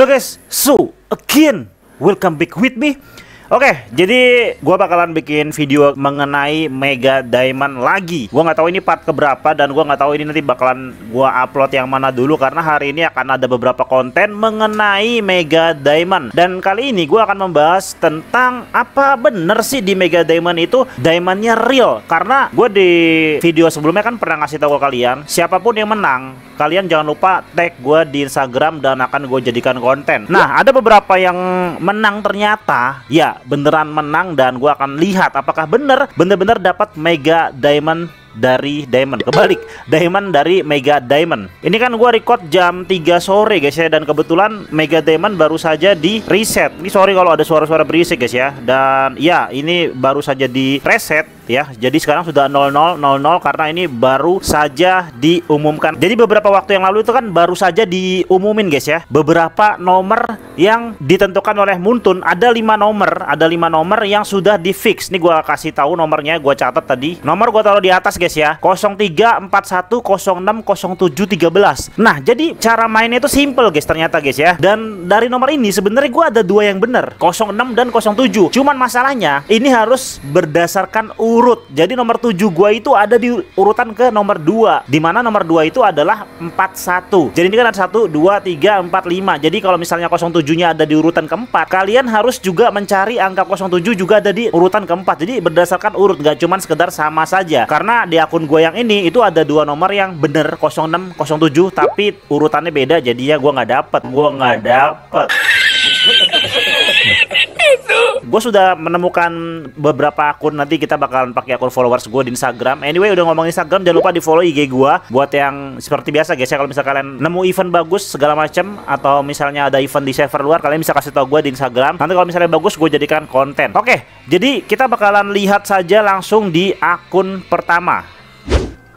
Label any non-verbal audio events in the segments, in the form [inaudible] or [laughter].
So guys, so again, welcome back with me Oke, okay, jadi gue bakalan bikin video mengenai Mega Diamond lagi. Gue nggak tahu ini part keberapa dan gue nggak tahu ini nanti bakalan gue upload yang mana dulu karena hari ini akan ada beberapa konten mengenai Mega Diamond. Dan kali ini gue akan membahas tentang apa bener sih di Mega Diamond itu diamondnya real. Karena gue di video sebelumnya kan pernah ngasih tahu ke kalian, siapapun yang menang kalian jangan lupa tag gue di Instagram dan akan gue jadikan konten. Nah, ada beberapa yang menang ternyata, ya beneran menang dan gue akan lihat apakah bener bener-bener dapat Mega Diamond dari Diamond kebalik Diamond dari Mega Diamond ini kan gue record jam 3 sore guys ya dan kebetulan Mega Diamond baru saja di reset ini sorry kalau ada suara-suara berisik guys ya dan ya ini baru saja di reset ya. Jadi sekarang sudah 0000 karena ini baru saja diumumkan. Jadi beberapa waktu yang lalu itu kan baru saja diumumin guys ya. Beberapa nomor yang ditentukan oleh Muntun ada lima nomor, ada lima nomor yang sudah difix. Nih gua kasih tahu nomornya, gua catat tadi. Nomor gua taruh di atas guys ya. 0341060713. Nah, jadi cara mainnya itu simple guys ternyata guys ya. Dan dari nomor ini sebenarnya gua ada dua yang benar, 06 dan 07. Cuman masalahnya ini harus berdasarkan urut. Jadi nomor 7 gua itu ada di urutan ke nomor 2. Di mana nomor 2 itu adalah 41. Jadi ini kan ada 1 2 3 4 5. Jadi kalau misalnya 07-nya ada di urutan keempat, kalian harus juga mencari angka 07 juga ada di urutan keempat. Jadi berdasarkan urut gak cuman sekedar sama saja. Karena di akun gua yang ini itu ada dua nomor yang bener 06 07 tapi urutannya beda jadi ya gua nggak dapet. Gua nggak dapet. [laughs] gue sudah menemukan beberapa akun nanti kita bakalan pakai akun followers gue di Instagram. Anyway, udah ngomong Instagram, jangan lupa di follow IG gue. Buat yang seperti biasa guys ya, kalau misalnya kalian nemu event bagus segala macem atau misalnya ada event di server luar, kalian bisa kasih tau gue di Instagram. Nanti kalau misalnya bagus, gue jadikan konten. Oke, jadi kita bakalan lihat saja langsung di akun pertama.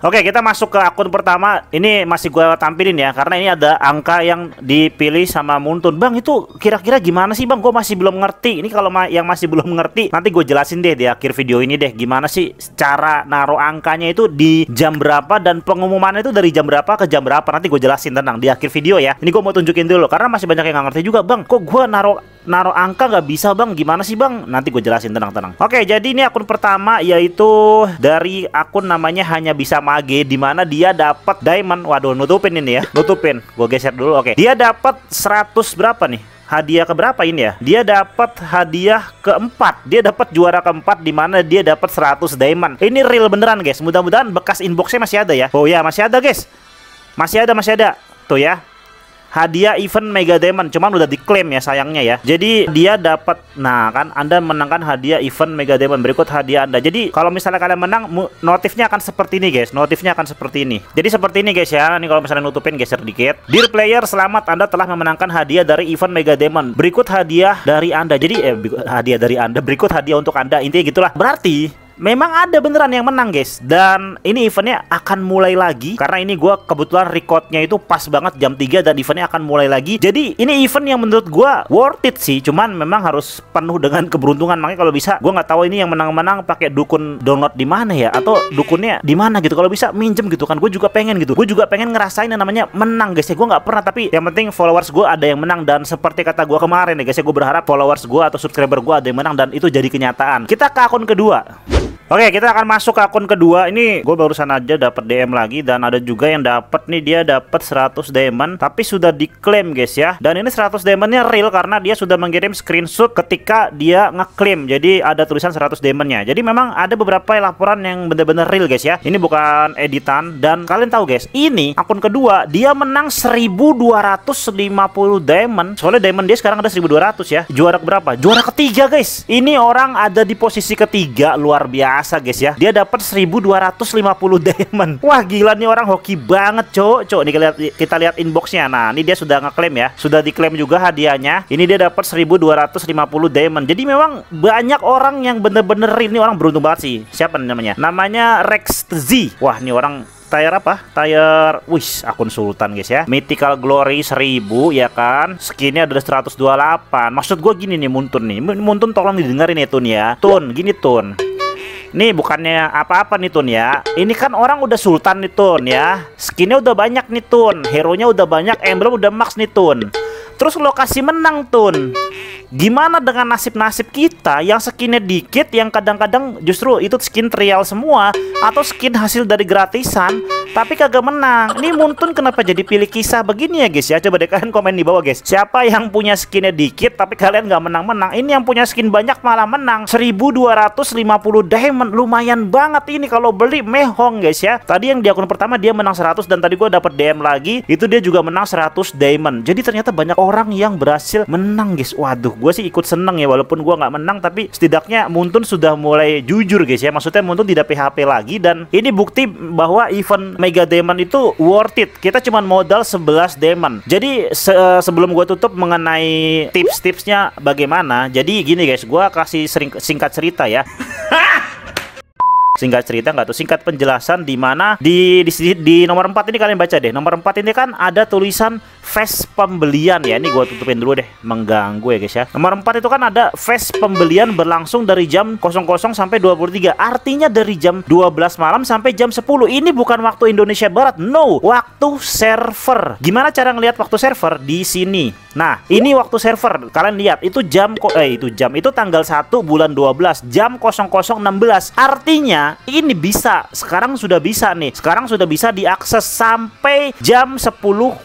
Oke, kita masuk ke akun pertama. Ini masih gue tampilin ya, karena ini ada angka yang dipilih sama Muntun. Bang, itu kira-kira gimana sih bang? Gue masih belum ngerti. Ini kalau yang masih belum ngerti, nanti gue jelasin deh di akhir video ini deh. Gimana sih cara naruh angkanya itu di jam berapa dan pengumumannya itu dari jam berapa ke jam berapa? Nanti gue jelasin tenang di akhir video ya. Ini gue mau tunjukin dulu, karena masih banyak yang nggak ngerti juga bang. Kok gue naruh naruh angka nggak bisa bang? Gimana sih bang? Nanti gue jelasin tenang-tenang. Oke, jadi ini akun pertama yaitu dari akun namanya hanya bisa Mage di mana dia dapat diamond. Waduh, nutupin ini ya. Nutupin. Gue geser dulu. Oke. Okay. Dia dapat 100 berapa nih? hadiah ke berapa ini ya? Dia dapat hadiah keempat. Dia dapat juara keempat di mana dia dapat 100 diamond. Ini real beneran, guys. Mudah-mudahan bekas inboxnya masih ada ya. Oh ya, masih ada, guys. Masih ada, masih ada. Tuh ya hadiah event Mega Diamond cuman udah diklaim ya sayangnya ya jadi dia dapat nah kan Anda menangkan hadiah event Mega Diamond berikut hadiah Anda jadi kalau misalnya kalian menang notifnya akan seperti ini guys notifnya akan seperti ini jadi seperti ini guys ya ini kalau misalnya nutupin geser dikit dear player selamat Anda telah memenangkan hadiah dari event Mega Diamond berikut hadiah dari Anda jadi eh hadiah dari Anda berikut hadiah untuk Anda intinya gitulah berarti Memang ada beneran yang menang guys Dan ini eventnya akan mulai lagi Karena ini gue kebetulan recordnya itu pas banget jam 3 Dan eventnya akan mulai lagi Jadi ini event yang menurut gue worth it sih Cuman memang harus penuh dengan keberuntungan Makanya kalau bisa gue gak tahu ini yang menang-menang pakai dukun download di mana ya Atau dukunnya di mana gitu Kalau bisa minjem gitu kan Gue juga pengen gitu Gue juga pengen ngerasain yang namanya menang guys ya Gue gak pernah tapi yang penting followers gue ada yang menang Dan seperti kata gue kemarin ya guys ya Gue berharap followers gue atau subscriber gue ada yang menang Dan itu jadi kenyataan Kita ke akun kedua Oke, kita akan masuk ke akun kedua. Ini gue barusan aja dapat DM lagi dan ada juga yang dapat nih dia dapat 100 diamond tapi sudah diklaim guys ya. Dan ini 100 diamondnya real karena dia sudah mengirim screenshot ketika dia ngeklaim. Jadi ada tulisan 100 diamondnya. Jadi memang ada beberapa laporan yang bener-bener real guys ya. Ini bukan editan dan kalian tahu guys, ini akun kedua dia menang 1250 diamond. Soalnya diamond dia sekarang ada 1200 ya. Juara berapa? Juara ketiga guys. Ini orang ada di posisi ketiga luar biasa biasa guys ya dia dapat 1250 diamond wah gila nih orang hoki banget cok cok nih kita lihat inboxnya nah ini dia sudah ngeklaim ya sudah diklaim juga hadiahnya ini dia dapat 1250 diamond jadi memang banyak orang yang bener-bener ini orang beruntung banget sih siapa namanya namanya Rex Z wah ini orang tayar apa? tayar wis akun Sultan guys ya. Mythical Glory 1000 ya kan. Skinnya ada 128. Maksud gue gini nih Muntun nih. Muntun tolong didengarin ya Tun ya. Tun, gini Tun. Nih bukannya apa-apa nih Tun ya Ini kan orang udah sultan nih Tun ya Skinnya udah banyak nih Tun Hero nya udah banyak Emblem udah max nih Tun Terus lokasi menang Tun Gimana dengan nasib-nasib kita yang skinnya dikit Yang kadang-kadang justru itu skin trial semua Atau skin hasil dari gratisan Tapi kagak menang Ini Muntun kenapa jadi pilih kisah begini ya guys ya Coba deh kalian komen di bawah guys Siapa yang punya skinnya dikit tapi kalian gak menang-menang Ini yang punya skin banyak malah menang 1250 diamond Lumayan banget ini kalau beli mehong guys ya Tadi yang di akun pertama dia menang 100 Dan tadi gue dapet DM lagi Itu dia juga menang 100 diamond Jadi ternyata banyak orang orang yang berhasil menang guys waduh gue sih ikut seneng ya walaupun gue nggak menang tapi setidaknya Muntun sudah mulai jujur guys ya maksudnya Muntun tidak PHP lagi dan ini bukti bahwa event Mega Demon itu worth it kita cuma modal 11 Demon jadi se sebelum gue tutup mengenai tips-tipsnya bagaimana jadi gini guys gue kasih sering singkat cerita ya Singkat cerita nggak tuh singkat penjelasan di mana di, di nomor 4 ini kalian baca deh. Nomor 4 ini kan ada tulisan flash pembelian ya. Ini gua tutupin dulu deh. Mengganggu ya guys ya. Nomor 4 itu kan ada flash pembelian berlangsung dari jam 00 sampai 23. Artinya dari jam 12 malam sampai jam 10. Ini bukan waktu Indonesia Barat. No, waktu server. Gimana cara ngelihat waktu server di sini? Nah, ini waktu server. Kalian lihat itu jam eh itu jam itu tanggal 1 bulan 12 jam 00.16. Artinya ini bisa sekarang sudah bisa nih. Sekarang sudah bisa diakses sampai jam 10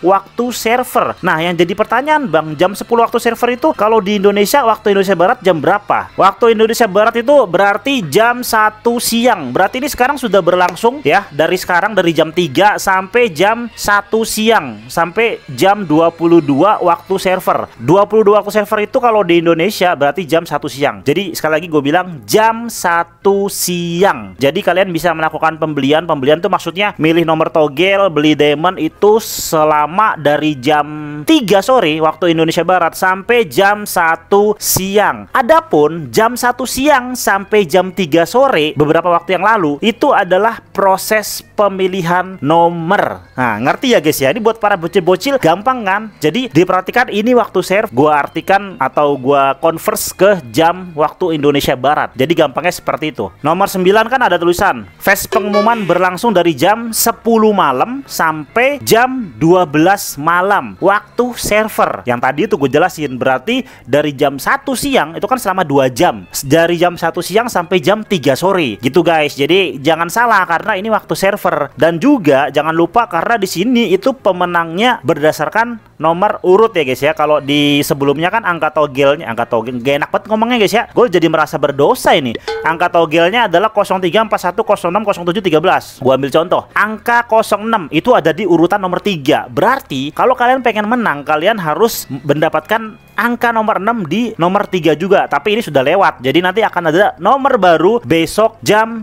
waktu server. Nah, yang jadi pertanyaan Bang, jam 10 waktu server itu kalau di Indonesia waktu Indonesia Barat jam berapa? Waktu Indonesia Barat itu berarti jam 1 siang. Berarti ini sekarang sudah berlangsung ya dari sekarang dari jam 3 sampai jam 1 siang sampai jam 22 waktu server 22 waktu server itu kalau di Indonesia berarti jam 1 siang jadi sekali lagi gue bilang jam 1 siang jadi kalian bisa melakukan pembelian pembelian tuh maksudnya milih nomor togel beli diamond itu selama dari jam 3 sore waktu Indonesia Barat sampai jam 1 siang adapun jam 1 siang sampai jam 3 sore beberapa waktu yang lalu itu adalah proses pemilihan nomor nah ngerti ya guys ya ini buat para bocil-bocil gampang kan jadi diperhatikan ini waktu serve gua artikan atau gua converse ke jam waktu Indonesia Barat. Jadi gampangnya seperti itu. Nomor 9 kan ada tulisan, fest pengumuman berlangsung dari jam 10 malam sampai jam 12 malam. Waktu server. Yang tadi itu gue jelasin, berarti dari jam 1 siang itu kan selama 2 jam. Dari jam 1 siang sampai jam 3 sore. Gitu guys. Jadi jangan salah karena ini waktu server. Dan juga jangan lupa karena di sini itu pemenangnya berdasarkan nomor urut ya guys ya. Kalau di sebelumnya kan angka togelnya, angka togel gak enak banget ngomongnya guys ya. Gue jadi merasa berdosa ini. Angka togelnya adalah 0341060713. Gue ambil contoh, angka 06 itu ada di urutan nomor 3. Berarti kalau kalian pengen menang, kalian harus mendapatkan angka nomor 6 di nomor 3 juga tapi ini sudah lewat jadi nanti akan ada nomor baru besok jam 1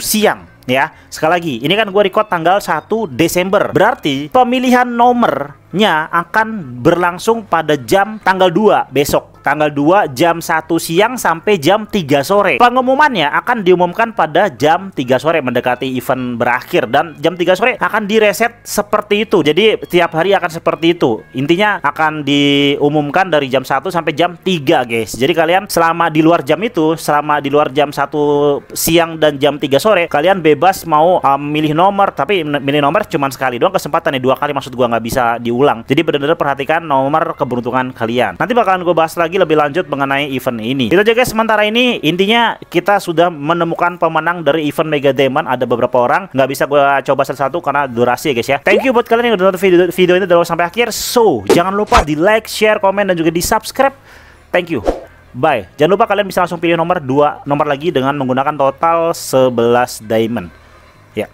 siang ya. Sekali lagi, ini kan gue record tanggal 1 Desember. Berarti pemilihan nomornya akan berlangsung pada jam tanggal 2 besok tanggal 2 jam 1 siang sampai jam 3 sore. Pengumumannya akan diumumkan pada jam 3 sore mendekati event berakhir dan jam 3 sore akan direset seperti itu. Jadi setiap hari akan seperti itu. Intinya akan diumumkan dari jam 1 sampai jam 3, guys. Jadi kalian selama di luar jam itu, selama di luar jam 1 siang dan jam 3 sore, kalian bebas mau um, milih nomor, tapi milih nomor cuma sekali doang kesempatan ya dua kali maksud gua nggak bisa diulang. Jadi benar-benar perhatikan nomor keberuntungan kalian. Nanti bakalan gue bahas lagi lagi lebih lanjut mengenai event ini. Kita aja guys sementara ini intinya kita sudah menemukan pemenang dari event Mega Demon ada beberapa orang nggak bisa gue coba satu-satu karena durasi ya guys ya. Thank you buat kalian yang udah nonton video video ini dari sampai akhir. So jangan lupa di like, share, komen dan juga di subscribe. Thank you. Bye. Jangan lupa kalian bisa langsung pilih nomor 2 nomor lagi dengan menggunakan total 11 diamond. Ya.